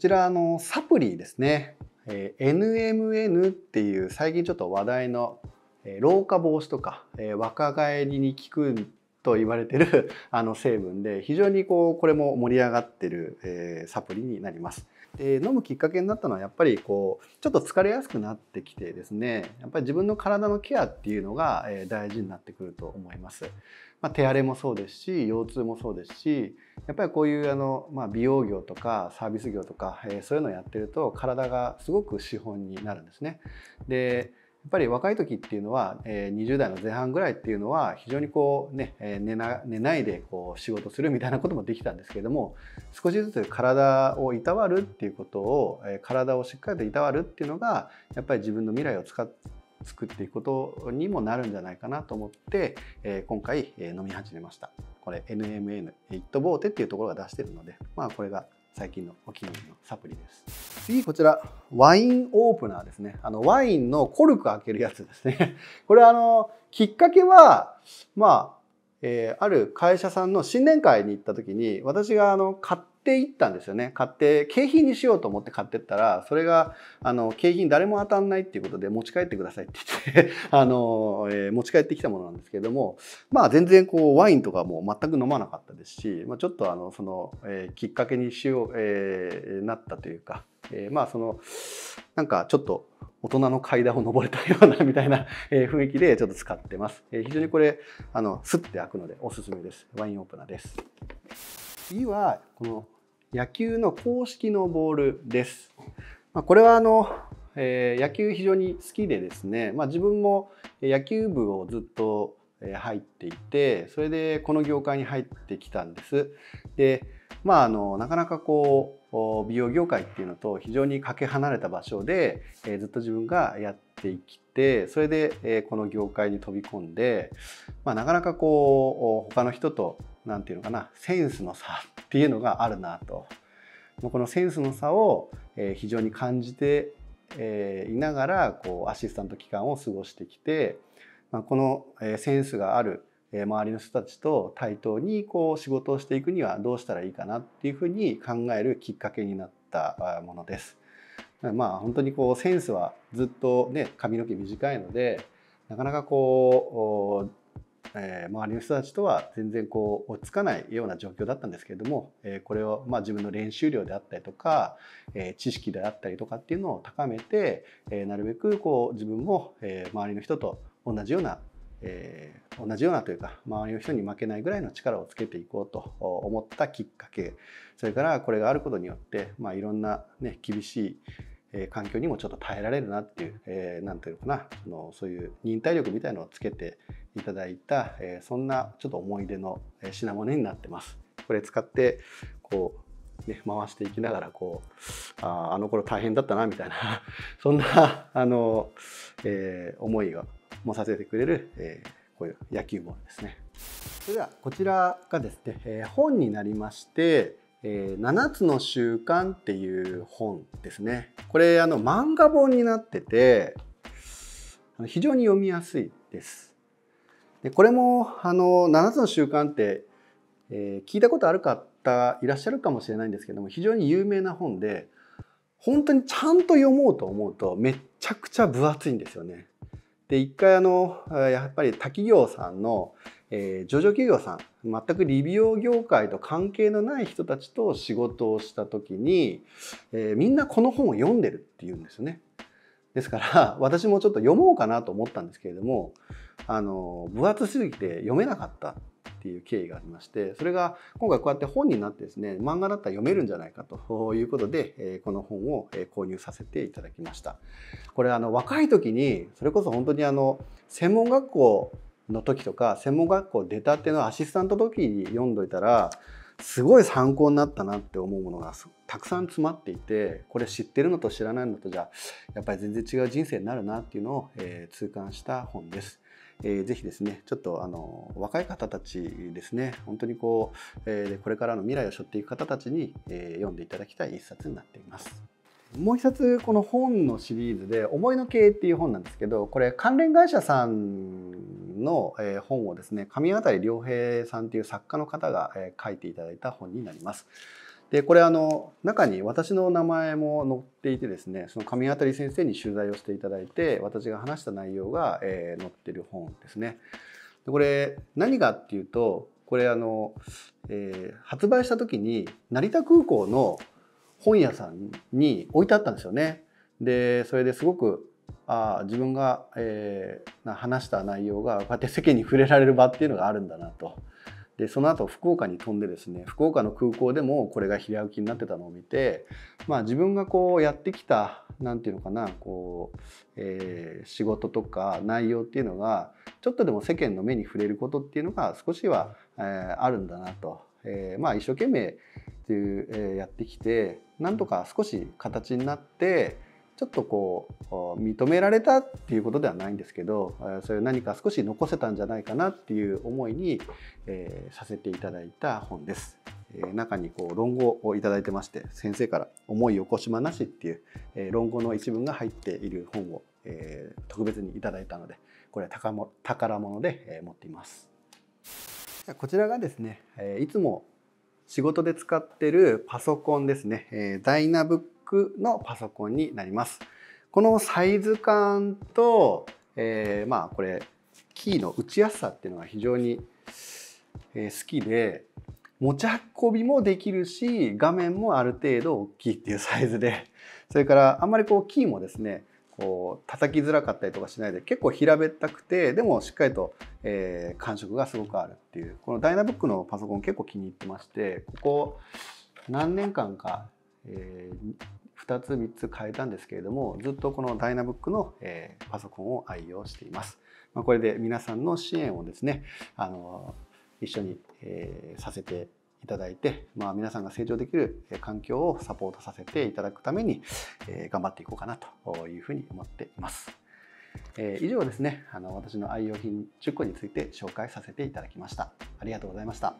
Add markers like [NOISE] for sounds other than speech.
ちらあのサプリですね、えー、NMN っていう最近ちょっと話題の、えー、老化防止とか、えー、若返りに効くと言われてる [LAUGHS] あの成分で非常にこうこれも盛り上がってる、えー、サプリになります。で飲むきっかけになったのはやっぱりこうちょっと疲れやすくなってきてですねやっぱり自分の体のケアっていうのが、えー、大事になってくると思います。まあ、手荒れもそうですし腰痛もそうですしやっぱりこういうあの、まあ、美容業とかサービス業とか、えー、そういうのをやってると体がすごく資本になるんですね。でやっぱり若い時っていうのは、えー、20代の前半ぐらいっていうのは非常にこうね、えー、寝な寝ないでこう仕事するみたいなこともできたんですけれども少しずつ体をいたわるっていうことを、えー、体をしっかりといたわるっていうのがやっぱり自分の未来を使って作っていくことにもなるんじゃないかなと思って、えー、今回、え飲み始めましたこれ NMN イットボーテっていうところが出してるのでまあこれが最近のお気に入りのサプリです次こちらワインオープナーですねあのワインのコルク開けるやつですね [LAUGHS] これあのきっかけはまあえー、ある会社さんの新年会に行った時に私があの買って行ったんですよね買って景品にしようと思って買ってったらそれがあの景品誰も当たんないっていうことで持ち帰ってくださいって言って [LAUGHS] あの、えー、持ち帰ってきたものなんですけれどもまあ全然こうワインとかも全く飲まなかったですし、まあ、ちょっとあのその、えー、きっかけにしよう、えー、なったというかえー、まあそのなんかちょっと大人の階段を登れたようなみたいな、え雰囲気でちょっと使ってます、えー、非常にこれあのスッて開くのでおすすめですワインオープナーです次はこの野球の公式のボールです、まあ、これはあのえー、野球非常に好きでですね、まあ、自分も野球部をずっと入っていてそれでこの業界に入ってきたんです。でまああのなかなかこ美容業界っていうのと非常にかけ離れた場所で、ずっと自分がやってきてそれで、この業界に飛び込んで、まあ、なかなかこう他の人と何て言うのかなセンスの差っていうのがあるなと。このセンスの差を非常に感じていながらこうアシスタント期間を過ごしてきてこのセンスがある周りの人たちと対等にこう仕事をしていくにはどうしたらいいかなっていうふうに考えるきっかけになったものです。まあ本当にこうセンスはずっとね髪の毛短いのでなかなかこう、えー、周りの人たちとは全然こう落ち着かないような状況だったんですけれども、えー、これをまあ自分の練習量であったりとか、えー、知識であったりとかっていうのを高めて、えなるべくこう自分も、え周りの人と同じようなえー、同じようなというか周りの人に負けないぐらいの力をつけていこうと思ったきっかけそれからこれがあることによって、まあ、いろんな、ね、厳しい環境にもちょっと耐えられるなっていう何、えー、て言うのかなあのそういう忍耐力みたいのをつけていただいた、えー、そんなちょっと思い出の品物になってます。これ使ってこうね、回していきながらこうああの頃大変だったなみたいな [LAUGHS] そんなあの、えー、思いがもさせてくれる、えー、こういう野球ボールですね。それではこちらがですね、えー、本になりまして、えー、7つの習慣っていう本ですね。これあの漫画本になってて非常に読みやすいです。でこれもあの7つの習慣って、えー、聞いたことある方いらっしゃるかもしれないんですけども非常に有名な本で本当にちゃんと読もうと思うとめちゃくちゃ分厚いんですよね。で、一回あの、やっぱり他企業さんの、えー、上場企業さん、全く理美容業界と関係のない人たちと仕事をした時に、えー、みんなこの本を読んでるっていうんですよね。ですから、[LAUGHS] 私もちょっと読もうかなと思ったんですけれども、あの、分厚すぎて読めなかったっっていう経緯がありましてそれが今回こうやって本になってですね漫画だったら読めるんじゃないかということでこの本を購入させていただきましたこれあの若い時にそれこそ本当にあの専門学校の時とか専門学校出たてのアシスタント時に読んどいたらすごい参考になったなって思うものがたくさん詰まっていてこれ知ってるのと知らないのとじゃやっぱり全然違う人生になるなっていうのを、え痛感した本です。えー、ぜひですね、ちょっとあの若い方たちですね、本当にこう、えー、これからの未来を背負っていく方たちに、えー、読んでいただきたい一冊になっています。もう一冊この本のシリーズで「思いの経営」っていう本なんですけどこれ関連会社さんの本をですね上渡良平さんっていう作家の方が書いていただいた本になります。でこれあの中に私の名前も載っていてですねその当たり先生に取材をしていただいて私が話した内容が、えー、載ってる本ですね。でこれ何がっていうとこれあの、えー、発売した時に成田空港の本屋さんに置いてあったんですよね。でそれですごくあ自分が、えー、話した内容がこうやって世間に触れられる場っていうのがあるんだなと。でその後福岡に飛んでですね福岡の空港でもこれが平置きになってたのを見て、まあ、自分がこうやってきた何て言うのかなこう、えー、仕事とか内容っていうのがちょっとでも世間の目に触れることっていうのが少しは、えー、あるんだなと、えー、まあ一生懸命っていう、えやってきてなんとか少し形になって。ちょっとこう認められたっていうことではないんですけどそういう何か少し残せたんじゃないかなっていう思いに、えー、させていただいた本です。中にこう論語を頂いてまして先生から「思い起こしまなし」っていう論語の一文が入っている本を特別にいただいたのでこれは宝物で持っています。こちらがですねいつも仕事で使ってるパソコンですねダイナブッのパソコンになります。このサイズ感と、えー、まあこれキーの打ちやすさっていうのが非常に好きで持ち運びもできるし画面もある程度大きいっていうサイズでそれからあんまりこうキーもですねこう叩きづらかったりとかしないで結構平べったくてでもしっかりと、えー、感触がすごくあるっていうこのダイナブックのパソコン結構気に入ってましてここ何年間かえー、2つ3つ変えたんですけれどもずっとこのダイナブックの、えー、パソコンを愛用しています。まあ、これで皆さんの支援をですねあの一緒に、えー、させていただいて、まあ、皆さんが成長できる環境をサポートさせていただくために、えー、頑張っていこうかなというふうに思っています。えー、以上ですねあの私の愛用品10個について紹介させていただきました。ありがとうございました。